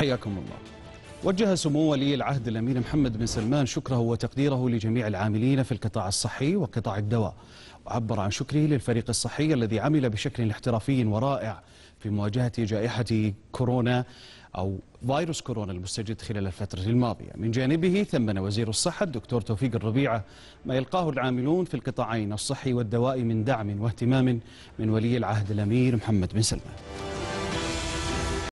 حياكم الله وجه سمو ولي العهد الامير محمد بن سلمان شكره وتقديره لجميع العاملين في القطاع الصحي وقطاع الدواء وعبر عن شكره للفريق الصحي الذي عمل بشكل احترافي ورائع في مواجهه جائحه كورونا او فيروس كورونا المستجد خلال الفتره الماضيه من جانبه ثمن وزير الصحه الدكتور توفيق الربيعه ما يلقاه العاملون في القطاعين الصحي والدوائي من دعم واهتمام من ولي العهد الامير محمد بن سلمان